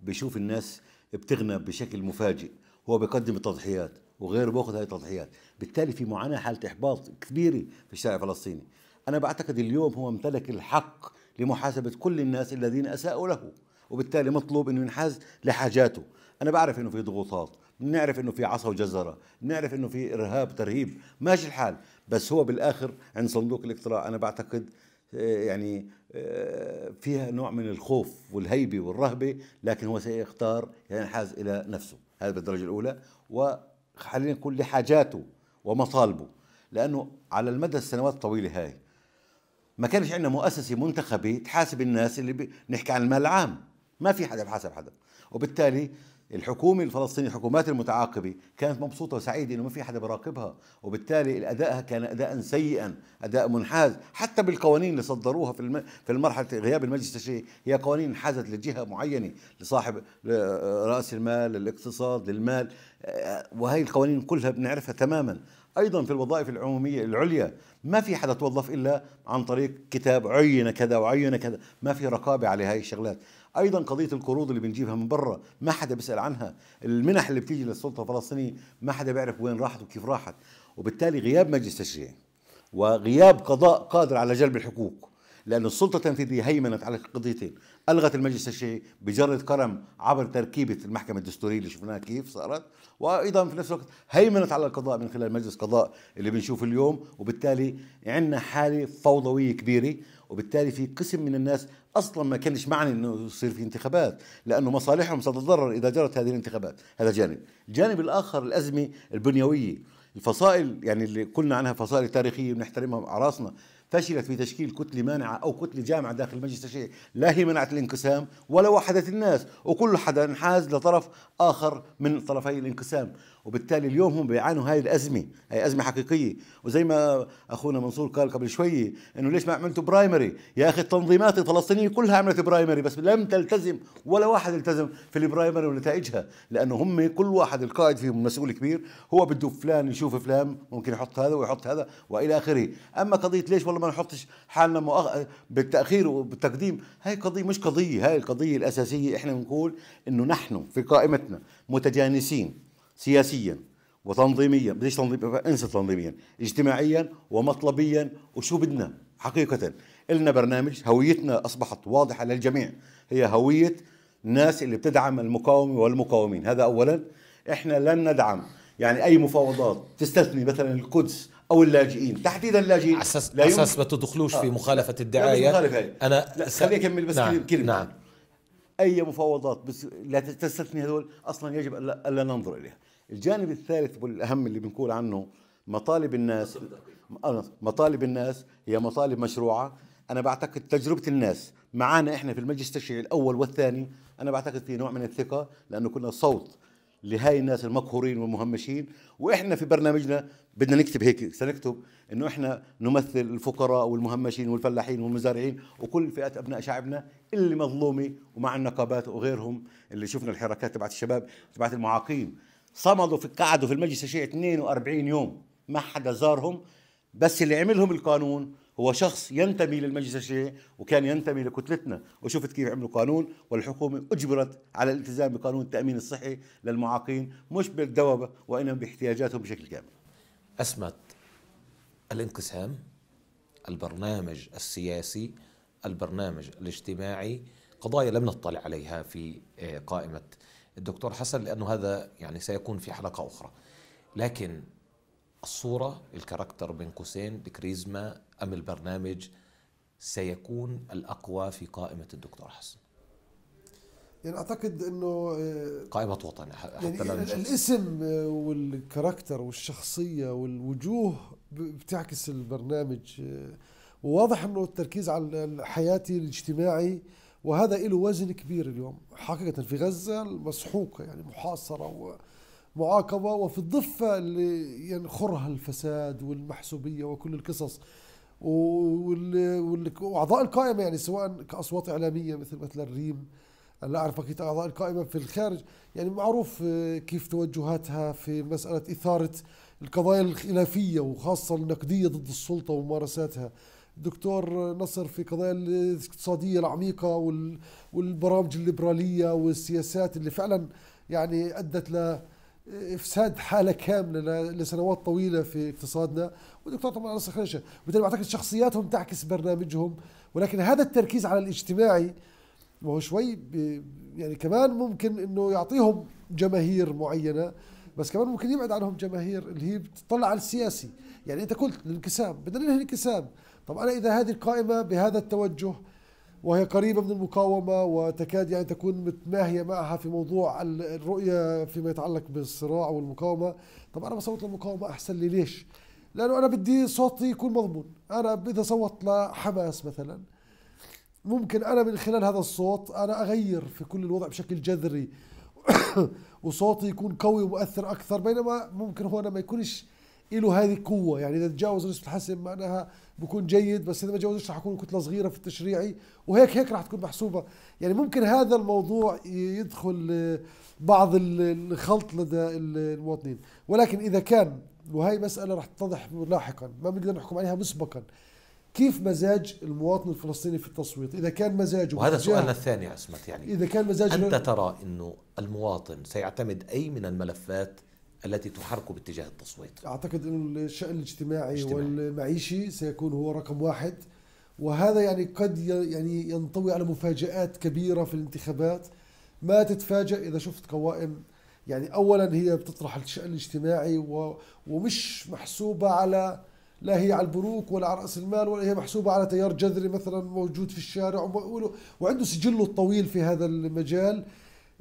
بيشوف الناس بتغنى بشكل مفاجئ هو بيقدم التضحيات وغيره بياخذ هذه التضحيات بالتالي في معاناه حاله احباط كبيره في الشارع الفلسطيني انا بعتقد اليوم هو امتلك الحق لمحاسبه كل الناس الذين اساءوا له وبالتالي مطلوب انه ينحاز لحاجاته انا بعرف انه في ضغوطات بنعرف انه في عصا وجزره بنعرف انه في ارهاب ترهيب ماشي الحال بس هو بالاخر عند صندوق الاقتراع انا بعتقد آه، يعني آه، فيها نوع من الخوف والهيبة والرهبة لكن هو سيختار ينحاز إلى نفسه هذا بالدرجة الأولى وخلينا نقول لحاجاته ومطالبه لأنه على المدى السنوات الطويلة هاي ما كانش عندنا مؤسسة منتخبة تحاسب الناس اللي بنحكي عن المال العام ما في حدا بحاسب حدا وبالتالي الحكومة الفلسطينية الحكومات المتعاقبة كانت مبسوطة وسعيدة إنه ما في حدا براقبها وبالتالي أدائها كان أداء سيئا أداء منحاز حتى بالقوانين اللي صدروها في في المرحلة غياب المجلس التشريعي هي قوانين انحازت لجهة معينة لصاحب رأس المال للاقتصاد للمال آه، وهي القوانين كلها بنعرفها تماما ايضا في الوظائف العموميه العليا ما في حدا توظف الا عن طريق كتاب عين كذا وعين كذا ما في رقابه على هاي الشغلات ايضا قضيه القروض اللي بنجيبها من بره ما حدا بيسال عنها المنح اللي بتيجي للسلطه الفلسطينيه ما حدا بيعرف وين راحت وكيف راحت وبالتالي غياب مجلس تشريع وغياب قضاء قادر على جلب الحقوق لأن السلطة التنفيذية هيمنت على القضيتين ألغت المجلس الشيعي بجرة كرم عبر تركيبة المحكمة الدستورية اللي شفناها كيف صارت وأيضا في نفس الوقت هيمنت على القضاء من خلال مجلس قضاء اللي بنشوفه اليوم وبالتالي عندنا حالة فوضوية كبيرة وبالتالي في قسم من الناس اصلا ما كانش معنى انه يصير في انتخابات لانه مصالحهم ستتضرر اذا جرت هذه الانتخابات هذا جانب الجانب الاخر الازمه البنيويه الفصائل يعني اللي قلنا عنها فصائل تاريخيه بنحترمها اعراسنا فشلت في تشكيل كتله مانعه او كتله جامعه داخل المجلس التشريعي لا هي منعت الانقسام ولا وحدت الناس، وكل حدا انحاز لطرف اخر من طرفي الانقسام، وبالتالي اليوم هم بيعانوا هاي الازمه هاي ازمه حقيقيه وزي ما اخونا منصور قال قبل شويه انه ليش ما عملتوا برايمري يا اخي التنظيمات الفلسطينيه كلها عملت برايمري بس لم تلتزم ولا واحد التزم في البرايمري ونتائجها لانه هم كل واحد القائد فيهم مسؤول كبير هو بده فلان يشوف فلان ممكن يحط هذا ويحط هذا والى اخره اما قضيه ليش والله ما نحطش حالنا مؤخ... بالتاخير وبالتقديم هاي قضيه مش قضيه هاي القضيه الاساسيه احنا بنقول انه نحن في قائمتنا متجانسين سياسيا وتنظيميا بديش تنظيم انسى تنظيميا اجتماعيا ومطلبيا وشو بدنا حقيقة إلنا برنامج هويتنا أصبحت واضحة للجميع هي هوية الناس اللي بتدعم المقاومة والمقاومين هذا أولا إحنا لن ندعم يعني أي مفاوضات تستثني مثلا القدس او اللاجئين تحديدا اللاجئين على اساس ما تدخلوش آه. في مخالفه الدعايه لا مخالفة. انا لا خليني اكمل بس نعم. كلمه نعم. اي مفاوضات بس لا تستثني هذول اصلا يجب الا ننظر اليها. الجانب الثالث والاهم اللي بنقول عنه مطالب الناس آه، مطالب الناس هي مطالب مشروعه انا بعتقد تجربه الناس معانا احنا في المجلس التشريعي الاول والثاني انا بعتقد في نوع من الثقه لانه كنا صوت لهاي الناس المقهورين والمهمشين واحنا في برنامجنا بدنا نكتب هيك سنكتب انه احنا نمثل الفقراء والمهمشين والفلاحين والمزارعين وكل فئات ابناء شعبنا اللي مظلومه ومع النقابات وغيرهم اللي شفنا الحركات تبعت الشباب تبعت المعاقين صمدوا في قعدوا في المجلس الشيعي 42 يوم ما حدا زارهم بس اللي عملهم القانون هو شخص ينتمي للمجلس الشيعي وكان ينتمي لكتلتنا وشفت كيف عملوا قانون والحكومة أجبرت على الالتزام بقانون التأمين الصحي للمعاقين مش بالدوبة وإنما باحتياجاتهم بشكل كامل أسمت الانقسام البرنامج السياسي البرنامج الاجتماعي قضايا لم نطلع عليها في آه، قائمة الدكتور حسن لأنه هذا يعني سيكون في حلقة أخرى لكن الصورة الكاركتر بين قوسين الكاريزما أم البرنامج سيكون الأقوى في قائمة الدكتور حسن يعني اعتقد انه آه، قائمه وطن حتى يعني الاسم آه، والكاركتر والشخصيه والوجوه بتعكس البرنامج آه، وواضح انه التركيز على الحياتي الاجتماعي وهذا له وزن كبير اليوم حقيقه في غزه مسحوقه يعني محاصره و... معاقبه وفي الضفه اللي ينخرها الفساد والمحسوبيه وكل القصص واعضاء القائمه يعني سواء كاصوات اعلاميه مثل مثل الريم لا اعرف كيف اعضاء القائمه في الخارج يعني معروف آه، كيف توجهاتها في مساله اثاره القضايا الخلافيه وخاصه النقديه ضد السلطه وممارساتها دكتور نصر في قضايا الاقتصاديه العميقه والبرامج الليبراليه والسياسات اللي فعلا يعني ادت ل افساد حاله كامله لسنوات طويله في اقتصادنا والدكتور طبعا على خرشه وبالتالي بعتقد شخصياتهم تعكس برنامجهم ولكن هذا التركيز على الاجتماعي وهو شوي يعني كمان ممكن انه يعطيهم جماهير معينه بس كمان ممكن يبعد عنهم جماهير اللي هي بتطلع على السياسي يعني انت قلت الانقسام بدنا ننهي الانقسام طب انا اذا هذه القائمه بهذا التوجه وهي قريبة من المقاومة وتكاد يعني تكون متماهية معها في موضوع الرؤية فيما يتعلق بالصراع والمقاومة طب أنا بصوت للمقاومة أحسن لي ليش؟ لأنه أنا بدي صوتي يكون مضمون أنا إذا صوت لحماس مثلا ممكن أنا من خلال هذا الصوت أنا أغير في كل الوضع بشكل جذري وصوتي يكون قوي ومؤثر أكثر بينما ممكن هو أنا ما يكونش له هذه قوه يعني اذا تجاوز نسبه الحسم معناها بكون جيد بس اذا ما تجاوزش رح يكون كتله صغيره في التشريعي وهيك هيك رح تكون محسوبه يعني ممكن هذا الموضوع يدخل بعض الخلط لدى المواطنين ولكن اذا كان وهي مساله رح تتضح لاحقا ما بنقدر نحكم عليها مسبقا كيف مزاج المواطن الفلسطيني في التصويت اذا كان مزاجه وهذا سؤالنا الثاني عصمت يعني اذا كان مزاجه انت ترى انه المواطن سيعتمد اي من الملفات التي تحرك باتجاه التصويت اعتقد ان الشان الاجتماعي, الاجتماعي. والمعيشي سيكون هو رقم واحد وهذا يعني قد يعني ينطوي على مفاجات كبيره في الانتخابات ما تتفاجئ اذا شفت قوائم يعني اولا هي بتطرح الشان الاجتماعي ومش محسوبه على لا هي على البنوك ولا على راس المال ولا هي محسوبه على تيار جذري مثلا موجود في الشارع وعنده سجله الطويل في هذا المجال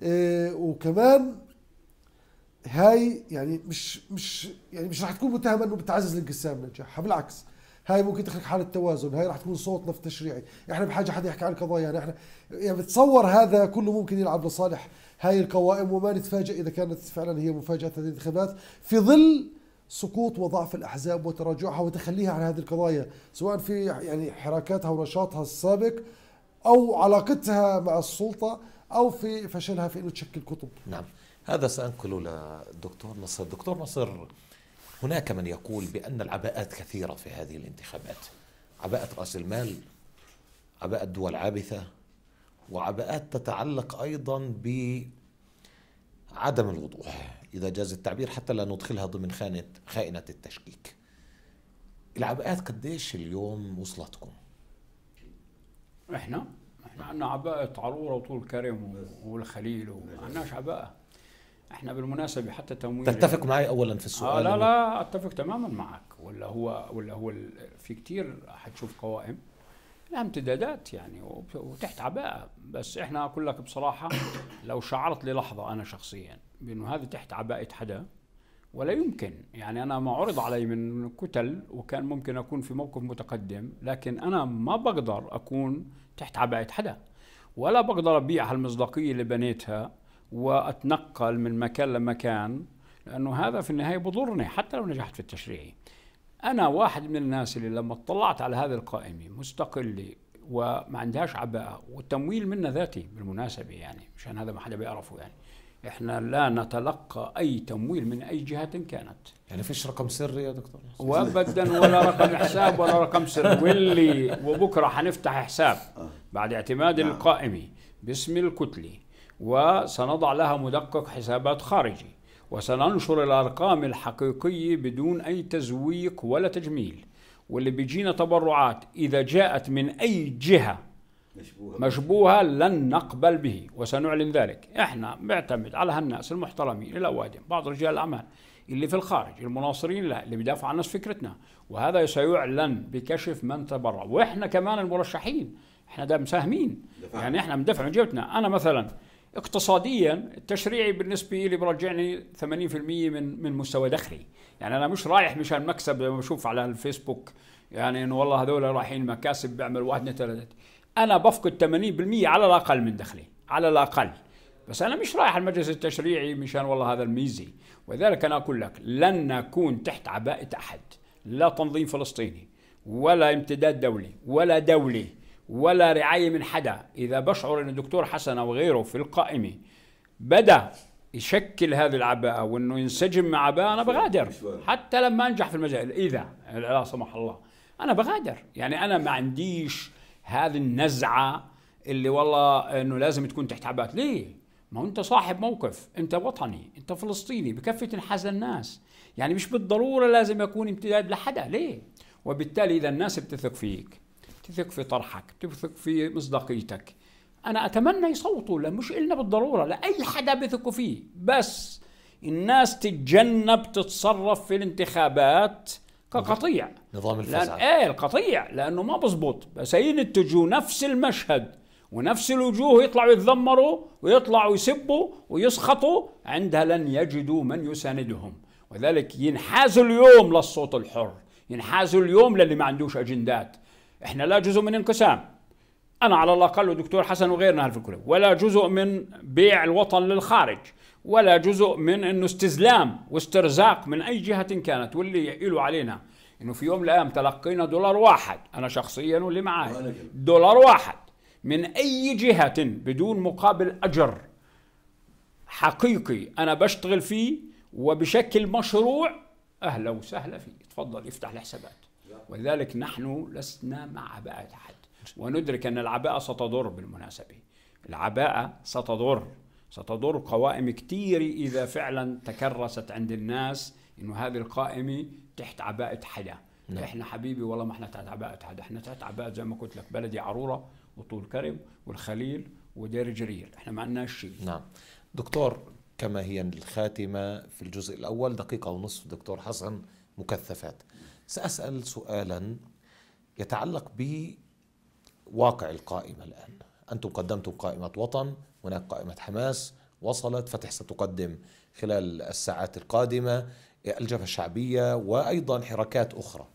آه، وكمان هاي يعني مش مش يعني مش رح تكون متهمه انه بتعزز الانقسام نجاحها بالعكس هاي ممكن تخلق حاله توازن هاي رح تكون صوتنا في التشريعي احنا بحاجه حدا يحكي عن قضايانا يعني احنا يعني بتصور هذا كله ممكن يلعب لصالح هاي القوائم وما نتفاجئ اذا كانت فعلا هي مفاجاه هذه الانتخابات في ظل سقوط وضعف الاحزاب وتراجعها وتخليها عن هذه القضايا سواء في يعني حركاتها ونشاطها السابق او علاقتها مع السلطه او في فشلها في انه تشكل كتب نعم هذا سأنقله للدكتور نصر دكتور نصر هناك من يقول بأن العباءات كثيرة في هذه الانتخابات عباءة رأس المال عباءة دول عابثة وعباءات تتعلق أيضا بعدم الوضوح إذا جاز التعبير حتى لا ندخلها ضمن خانة خائنة التشكيك العباءات قديش اليوم وصلتكم؟ احنا احنا عندنا عباءة عرورة وطول كرم والخليل وما عندناش عباءة احنا بالمناسبه حتى تمويل تتفق يعني. معي اولا في السؤال آه لا يعني. لا اتفق تماما معك ولا هو ولا هو في كثير حتشوف قوائم لها امتدادات يعني وتحت عباءه بس احنا اقول لك بصراحه لو شعرت للحظه انا شخصيا بانه هذه تحت عباءه حدا ولا يمكن يعني انا ما عرض علي من كتل وكان ممكن اكون في موقف متقدم لكن انا ما بقدر اكون تحت عباءه حدا ولا بقدر ابيع هالمصداقيه اللي بنيتها واتنقل من مكان لمكان لانه هذا في النهايه بضرني حتى لو نجحت في التشريعي. انا واحد من الناس اللي لما اطلعت على هذه القائمه مستقله وما عندهاش عباءه والتمويل منا ذاتي بالمناسبه يعني مشان هذا ما حدا بيعرفه يعني. احنا لا نتلقى اي تمويل من اي جهه كانت يعني فيش رقم سري يا دكتور وابدا ولا رقم حساب ولا رقم سري واللي وبكره حنفتح حساب بعد اعتماد نعم. القائمه باسم الكتله وسنضع لها مدقق حسابات خارجي وسننشر الأرقام الحقيقية بدون أي تزويق ولا تجميل واللي بيجينا تبرعات إذا جاءت من أي جهة مشبوهة, مشبوهة لن نقبل به وسنعلن ذلك احنا بنعتمد على هالناس المحترمين الأوادم بعض رجال الأعمال اللي في الخارج المناصرين له اللي بيدافع عن نفس فكرتنا وهذا سيعلن بكشف من تبرع واحنا كمان المرشحين احنا ده مساهمين يعني احنا بندفع من جيبتنا انا مثلا اقتصاديا التشريعي بالنسبه لي برجعني 80% من من مستوى دخلي يعني انا مش رايح مشان مكسب لما بشوف على الفيسبوك يعني انه والله هذول رايحين مكاسب بيعمل واحد ثلاثة انا بفقد 80% على الاقل من دخلي على الاقل بس انا مش رايح المجلس التشريعي مشان والله هذا الميزي ولذلك انا اقول لك لن نكون تحت عباءه احد لا تنظيم فلسطيني ولا امتداد دولي ولا دولي ولا رعاية من حدا إذا بشعر أن الدكتور حسن أو غيره في القائمة بدأ يشكل هذه العباءة وأنه ينسجم مع عباءة أنا بغادر حتى لما أنجح في المجال إذا لا سمح الله أنا بغادر يعني أنا ما عنديش هذه النزعة اللي والله أنه لازم تكون تحت عباءة ليه؟ ما هو أنت صاحب موقف أنت وطني أنت فلسطيني بكفي تنحاز الناس يعني مش بالضرورة لازم يكون امتداد لحدا ليه؟ وبالتالي إذا الناس بتثق فيك تثق في طرحك بتثق في مصداقيتك انا اتمنى يصوتوا لا مش إلنا بالضروره لا حدا بيثقوا فيه بس الناس تتجنب تتصرف في الانتخابات كقطيع نظام الفساد لأن ايه القطيع لانه ما بزبط بس ينتجوا نفس المشهد ونفس الوجوه يطلعوا يتذمروا ويطلعوا يسبوا ويسخطوا عندها لن يجدوا من يساندهم وذلك ينحازوا اليوم للصوت الحر ينحازوا اليوم للي ما عندوش اجندات احنا لا جزء من انقسام انا على الاقل ودكتور حسن وغيرنا في الكليه ولا جزء من بيع الوطن للخارج ولا جزء من انه استزلام واسترزاق من اي جهه كانت واللي له علينا انه في يوم من الايام تلقينا دولار واحد انا شخصيا واللي معاه دولار واحد من اي جهه بدون مقابل اجر حقيقي انا بشتغل فيه وبشكل مشروع اهلا وسهلا فيه تفضل افتح الحسابات ولذلك نحن لسنا مع عباءة أحد وندرك أن العباءة ستضر بالمناسبة العباءة ستضر ستضر قوائم كثيرة إذا فعلا تكرست عند الناس إنه هذه القائمة تحت عباءة حدا نعم. احنا حبيبي والله ما احنا تحت عباءة حدا احنا تحت عباءة زي ما قلت لك بلدي عرورة وطول كرم والخليل ودير جرير احنا ما عندنا شيء نعم دكتور كما هي الخاتمة في الجزء الأول دقيقة ونصف دكتور حسن مكثفات سأسأل سؤالا يتعلق بواقع القائمة الآن أنتم قدمتم قائمة وطن هناك قائمة حماس وصلت فتح ستقدم خلال الساعات القادمة الجبهة الشعبية وأيضا حركات أخرى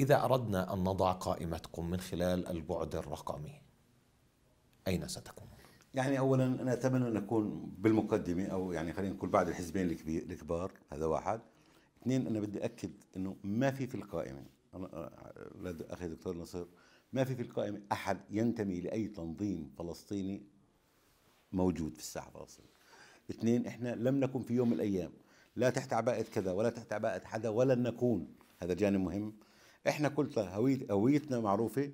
إذا أردنا أن نضع قائمتكم من خلال البعد الرقمي أين ستكون؟ يعني أولا أنا أتمنى أن أكون بالمقدمة أو يعني خلينا نقول بعد الحزبين الكبار هذا واحد اثنين انا بدي اكد انه ما في في القائمه انا اخي دكتور نصير ما في في القائمه احد ينتمي لاي تنظيم فلسطيني موجود في الساحه الفلسطينيه. اثنين احنا لم نكن في يوم من الايام لا تحت عباءه كذا ولا تحت عباءه حدا ولن نكون هذا جانب مهم احنا قلت هوية هويتنا معروفه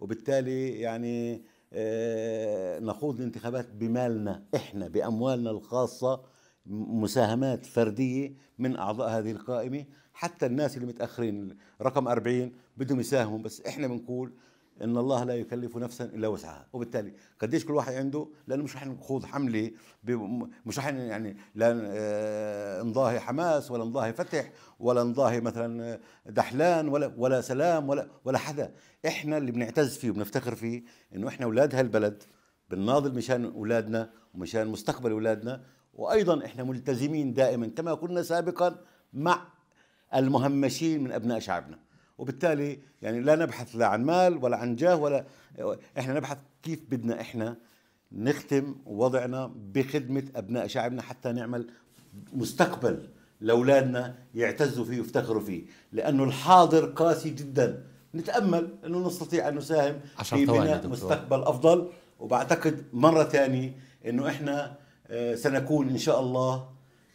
وبالتالي يعني اه نخوض الانتخابات بمالنا احنا باموالنا الخاصه مساهمات فردية من أعضاء هذه القائمة حتى الناس اللي متأخرين رقم 40 بدهم يساهموا بس إحنا بنقول إن الله لا يكلف نفسا إلا وسعها وبالتالي قديش كل واحد عنده لأنه مش رح نخوض حملة مش رح يعني لا آه، نضاهي حماس ولا نضاهي فتح ولا نضاهي مثلا دحلان ولا ولا سلام ولا ولا حدا إحنا اللي بنعتز فيه وبنفتخر فيه إنه إحنا أولاد هالبلد بنناضل مشان أولادنا ومشان مستقبل أولادنا وايضا احنا ملتزمين دائما كما كنا سابقا مع المهمشين من ابناء شعبنا وبالتالي يعني لا نبحث لا عن مال ولا عن جاه ولا احنا نبحث كيف بدنا احنا نختم وضعنا بخدمه ابناء شعبنا حتى نعمل مستقبل لاولادنا يعتزوا فيه ويفتخروا فيه لانه الحاضر قاسي جدا نتامل انه نستطيع ان نساهم في بناء مستقبل افضل وبعتقد مره ثانيه انه احنا آه، سنكون إن شاء الله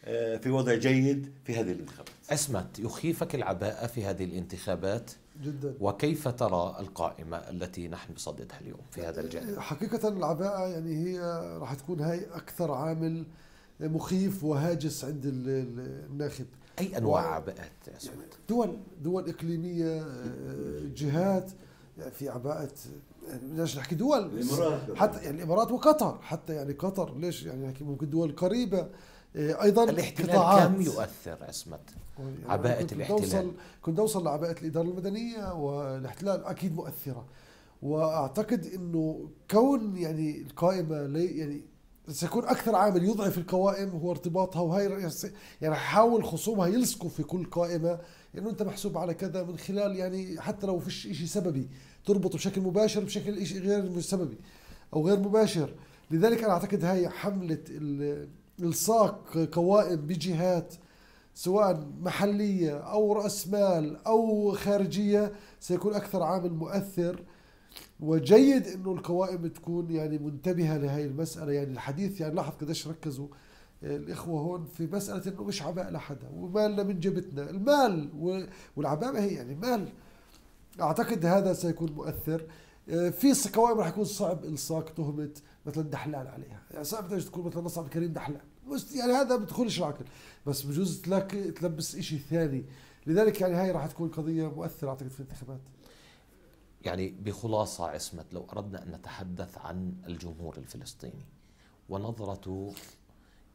آه، في وضع جيد في هذه الانتخابات أسمت يخيفك العباءة في هذه الانتخابات جدا وكيف ترى القائمة التي نحن بصددها اليوم في هذا الجانب؟ آه، حقيقة العباءة يعني هي راح تكون هاي أكثر عامل مخيف وهاجس عند الناخب أي أنواع و... عباءات يا يعني دول دول إقليمية جهات يعني في عباءة بدناش نحكي دول الامارات حتى يعني الامارات وقطر حتى يعني قطر ليش يعني نحكي ممكن دول قريبه آه، ايضا الاحتلال قطاعات. كم يؤثر عصمت يعني عباءه كنت الاحتلال أوصل كنت اوصل لعباءه الاداره المدنيه والاحتلال اكيد مؤثره واعتقد انه كون يعني القائمه يعني سيكون اكثر عامل يضعف القوائم هو ارتباطها وهي يعني حاول خصومها يلصقوا في كل قائمه انه يعني انت محسوب على كذا من خلال يعني حتى لو فيش شيء سببي تربط بشكل مباشر بشكل شيء غير سببي او غير مباشر لذلك انا اعتقد هاي حمله الصاق قوائم بجهات سواء محليه او راس مال او خارجيه سيكون اكثر عامل مؤثر وجيد انه القوائم تكون يعني منتبهه لهي المساله يعني الحديث يعني لاحظ قديش ركزوا آه، الاخوه هون في مساله انه مش عباء لحدا ومالنا من جبتنا المال والعباءه هي يعني مال اعتقد هذا سيكون مؤثر آه، في قوائم راح يكون صعب الصاق تهمه مثلا دحلان عليها يعني صعب تكون مثلا مصعب كريم دحلال دحلان يعني هذا ما بدخلش العقل بس بجوز تلاقي تلبس شيء ثاني لذلك يعني هاي راح تكون قضيه مؤثره اعتقد في الانتخابات يعني بخلاصه عصمت لو اردنا ان نتحدث عن الجمهور الفلسطيني ونظرته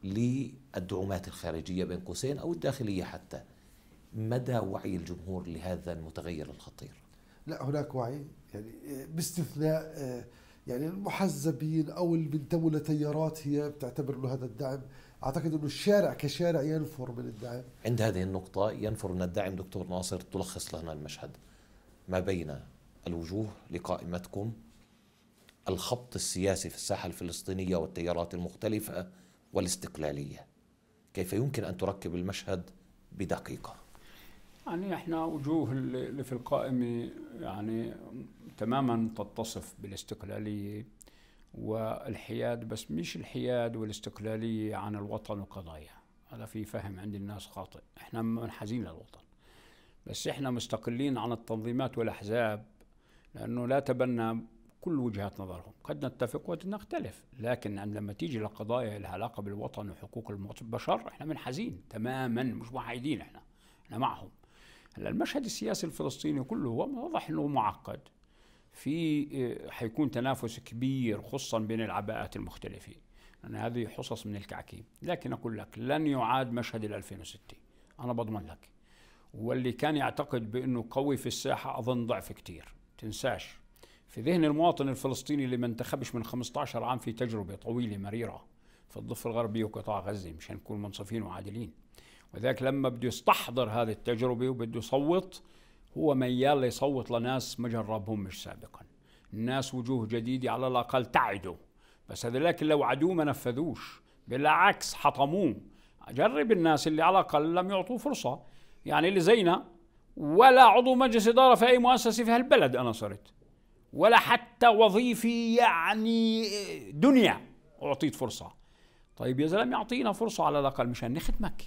للدعومات الخارجيه بين قوسين او الداخليه حتى مدى وعي الجمهور لهذا المتغير الخطير لا هناك وعي يعني باستثناء آه، يعني المحزبين او اللي بينتموا لتيارات هي بتعتبر له هذا الدعم اعتقد انه الشارع كشارع ينفر من الدعم عند هذه النقطه ينفر من الدعم دكتور ناصر تلخص لنا المشهد ما بين الوجوه لقائمتكم الخبط السياسي في الساحه الفلسطينيه والتيارات المختلفه والاستقلاليه كيف يمكن ان تركب المشهد بدقيقه يعني احنا وجوه اللي في القائمة يعني تماما تتصف بالاستقلالية والحياد بس مش الحياد والاستقلالية عن الوطن وقضايا هذا في فهم عند الناس خاطئ احنا منحازين للوطن بس احنا مستقلين عن التنظيمات والأحزاب لأنه لا تبنى كل وجهات نظرهم قد نتفق وقد نختلف لكن عندما تيجي لقضايا لها علاقة بالوطن وحقوق البشر احنا منحازين تماما مش محايدين احنا احنا معهم هلا المشهد السياسي الفلسطيني كله واضح انه معقد في آه، حيكون تنافس كبير خصوصا بين العباءات المختلفه لأن هذه حصص من الكعكيم لكن أقول لك لن يعاد مشهد 2006 أنا بضمن لك واللي كان يعتقد بأنه قوي في الساحة أظن ضعف كثير تنساش في ذهن المواطن الفلسطيني اللي ما انتخبش من 15 عام في تجربة طويلة مريرة في الضفة الغربية وقطاع غزة مشان نكون منصفين وعادلين وذاك لما بده يستحضر هذه التجربة وبده يصوت هو ميال يصوت لناس ما جربهم مش سابقا الناس وجوه جديدة على الأقل تعدوا بس هذولاك اللي وعدوه ما نفذوش بالعكس حطموه جرب الناس اللي على الأقل لم يعطوه فرصة يعني اللي زينا ولا عضو مجلس إدارة في أي مؤسسة في هالبلد أنا صرت ولا حتى وظيفي يعني آه، دنيا أعطيت فرصة طيب يا زلمة يعطينا فرصة على الأقل مشان نخدمك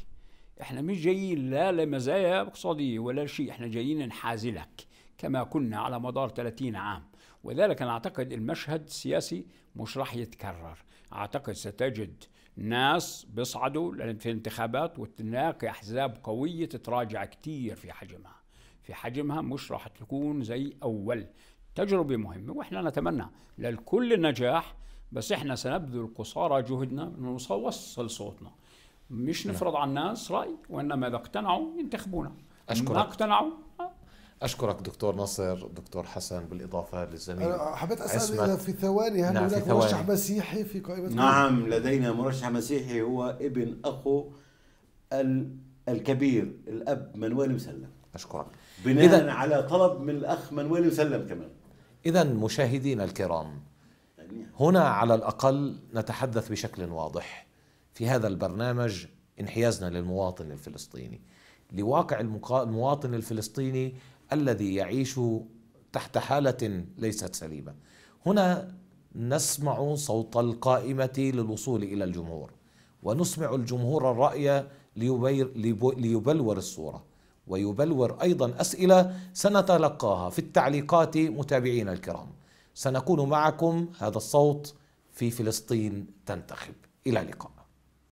احنا مش جايين لا لمزايا اقتصاديه ولا شيء احنا جايين نحازلك كما كنا على مدار 30 عام وذلك انا اعتقد المشهد السياسي مش راح يتكرر اعتقد ستجد ناس بيصعدوا في الانتخابات وتلاقي احزاب قويه تتراجع كتير في حجمها في حجمها مش راح تكون زي اول تجربه مهمه واحنا نتمنى للكل نجاح بس احنا سنبذل قصارى جهدنا نوصل صوتنا مش نعم. نفرض على الناس رأي وإنما إذا اقتنعوا ينتخبونا أشكرك ما اقتنعوا آه. اشكرك دكتور نصر دكتور حسن بالاضافه للزميل حبيت اسال اذا في ثواني هل نعم هناك ثواني. مرشح مسيحي في قائمه نعم لدينا مرشح مسيحي هو ابن اخو الكبير الاب منويل مسلم اشكرك بناء إذن على طلب من الاخ منويل مسلم كمان اذا مشاهدينا الكرام يعني. هنا على الاقل نتحدث بشكل واضح في هذا البرنامج انحيازنا للمواطن الفلسطيني لواقع المواطن الفلسطيني الذي يعيش تحت حالة ليست سليمة هنا نسمع صوت القائمة للوصول إلى الجمهور ونسمع الجمهور الرأي ليبلور الصورة ويبلور أيضا أسئلة سنتلقاها في التعليقات متابعينا الكرام سنكون معكم هذا الصوت في فلسطين تنتخب إلى اللقاء